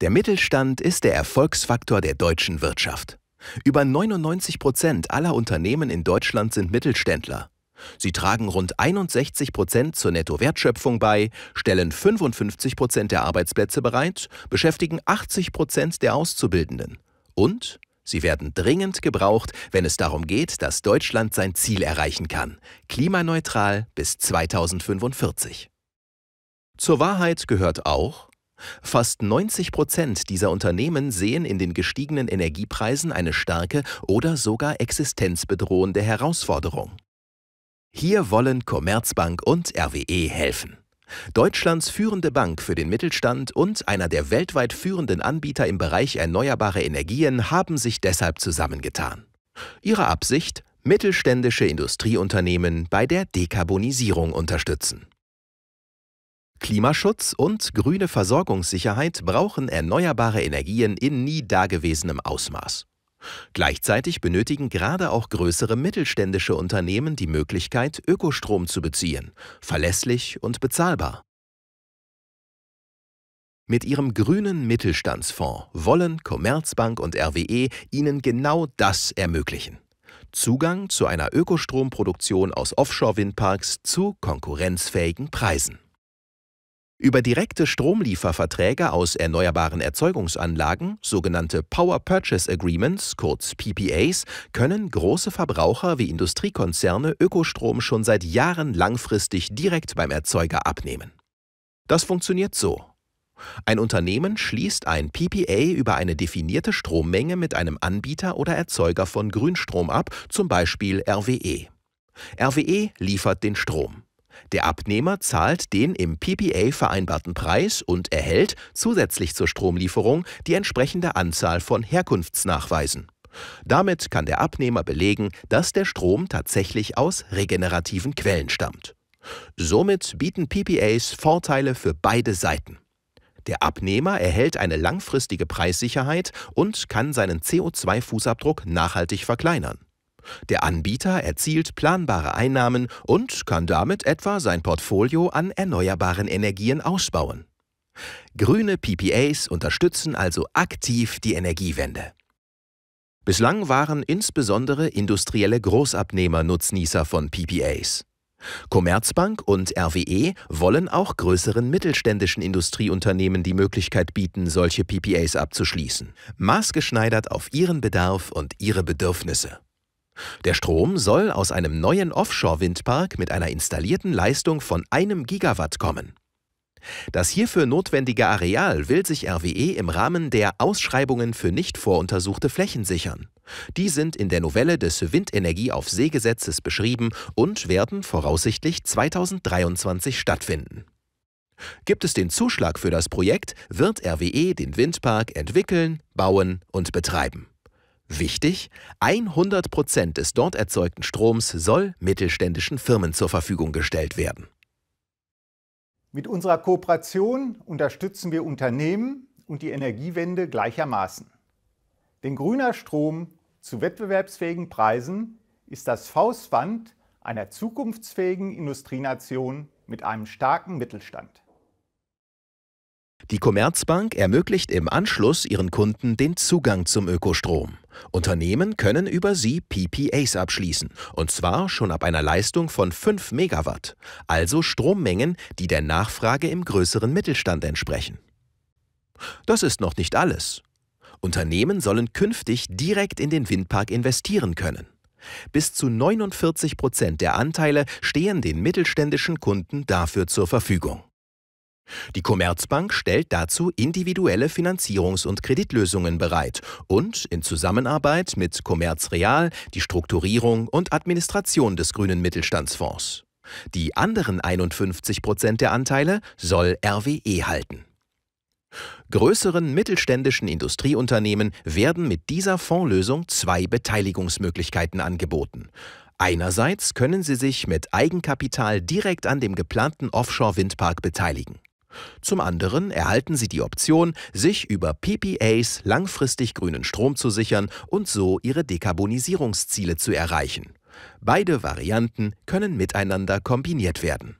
Der Mittelstand ist der Erfolgsfaktor der deutschen Wirtschaft. Über 99 Prozent aller Unternehmen in Deutschland sind Mittelständler. Sie tragen rund 61 Prozent zur Nettowertschöpfung bei, stellen 55 Prozent der Arbeitsplätze bereit, beschäftigen 80 Prozent der Auszubildenden. Und sie werden dringend gebraucht, wenn es darum geht, dass Deutschland sein Ziel erreichen kann, klimaneutral bis 2045. Zur Wahrheit gehört auch, Fast 90 Prozent dieser Unternehmen sehen in den gestiegenen Energiepreisen eine starke oder sogar existenzbedrohende Herausforderung. Hier wollen Commerzbank und RWE helfen. Deutschlands führende Bank für den Mittelstand und einer der weltweit führenden Anbieter im Bereich erneuerbare Energien haben sich deshalb zusammengetan. Ihre Absicht? Mittelständische Industrieunternehmen bei der Dekarbonisierung unterstützen. Klimaschutz und grüne Versorgungssicherheit brauchen erneuerbare Energien in nie dagewesenem Ausmaß. Gleichzeitig benötigen gerade auch größere mittelständische Unternehmen die Möglichkeit, Ökostrom zu beziehen, verlässlich und bezahlbar. Mit ihrem grünen Mittelstandsfonds wollen Commerzbank und RWE Ihnen genau das ermöglichen. Zugang zu einer Ökostromproduktion aus Offshore-Windparks zu konkurrenzfähigen Preisen. Über direkte Stromlieferverträge aus erneuerbaren Erzeugungsanlagen, sogenannte Power Purchase Agreements, kurz PPAs, können große Verbraucher wie Industriekonzerne Ökostrom schon seit Jahren langfristig direkt beim Erzeuger abnehmen. Das funktioniert so. Ein Unternehmen schließt ein PPA über eine definierte Strommenge mit einem Anbieter oder Erzeuger von Grünstrom ab, zum Beispiel RWE. RWE liefert den Strom. Der Abnehmer zahlt den im PPA vereinbarten Preis und erhält zusätzlich zur Stromlieferung die entsprechende Anzahl von Herkunftsnachweisen. Damit kann der Abnehmer belegen, dass der Strom tatsächlich aus regenerativen Quellen stammt. Somit bieten PPAs Vorteile für beide Seiten. Der Abnehmer erhält eine langfristige Preissicherheit und kann seinen CO2-Fußabdruck nachhaltig verkleinern. Der Anbieter erzielt planbare Einnahmen und kann damit etwa sein Portfolio an erneuerbaren Energien ausbauen. Grüne PPAs unterstützen also aktiv die Energiewende. Bislang waren insbesondere industrielle Großabnehmer Nutznießer von PPAs. Commerzbank und RWE wollen auch größeren mittelständischen Industrieunternehmen die Möglichkeit bieten, solche PPAs abzuschließen, maßgeschneidert auf ihren Bedarf und ihre Bedürfnisse. Der Strom soll aus einem neuen Offshore-Windpark mit einer installierten Leistung von einem Gigawatt kommen. Das hierfür notwendige Areal will sich RWE im Rahmen der Ausschreibungen für nicht voruntersuchte Flächen sichern. Die sind in der Novelle des Windenergie auf See-Gesetzes beschrieben und werden voraussichtlich 2023 stattfinden. Gibt es den Zuschlag für das Projekt, wird RWE den Windpark entwickeln, bauen und betreiben. Wichtig, 100 Prozent des dort erzeugten Stroms soll mittelständischen Firmen zur Verfügung gestellt werden. Mit unserer Kooperation unterstützen wir Unternehmen und die Energiewende gleichermaßen. Denn grüner Strom zu wettbewerbsfähigen Preisen ist das Faustwand einer zukunftsfähigen Industrienation mit einem starken Mittelstand. Die Commerzbank ermöglicht im Anschluss ihren Kunden den Zugang zum Ökostrom. Unternehmen können über sie PPAs abschließen, und zwar schon ab einer Leistung von 5 Megawatt, also Strommengen, die der Nachfrage im größeren Mittelstand entsprechen. Das ist noch nicht alles. Unternehmen sollen künftig direkt in den Windpark investieren können. Bis zu 49 Prozent der Anteile stehen den mittelständischen Kunden dafür zur Verfügung. Die Commerzbank stellt dazu individuelle Finanzierungs- und Kreditlösungen bereit und in Zusammenarbeit mit Commerz Real die Strukturierung und Administration des grünen Mittelstandsfonds. Die anderen 51 Prozent der Anteile soll RWE halten. Größeren mittelständischen Industrieunternehmen werden mit dieser Fondslösung zwei Beteiligungsmöglichkeiten angeboten. Einerseits können sie sich mit Eigenkapital direkt an dem geplanten Offshore-Windpark beteiligen. Zum anderen erhalten sie die Option, sich über PPAs langfristig grünen Strom zu sichern und so ihre Dekarbonisierungsziele zu erreichen. Beide Varianten können miteinander kombiniert werden.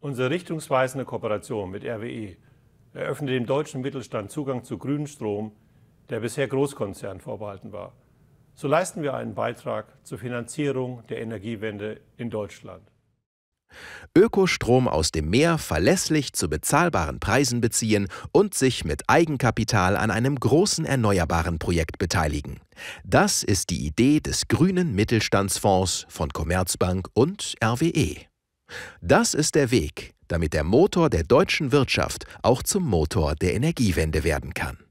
Unsere richtungsweisende Kooperation mit RWE eröffnet dem deutschen Mittelstand Zugang zu grünem Strom, der bisher Großkonzernen vorbehalten war. So leisten wir einen Beitrag zur Finanzierung der Energiewende in Deutschland. Ökostrom aus dem Meer verlässlich zu bezahlbaren Preisen beziehen und sich mit Eigenkapital an einem großen erneuerbaren Projekt beteiligen. Das ist die Idee des grünen Mittelstandsfonds von Commerzbank und RWE. Das ist der Weg, damit der Motor der deutschen Wirtschaft auch zum Motor der Energiewende werden kann.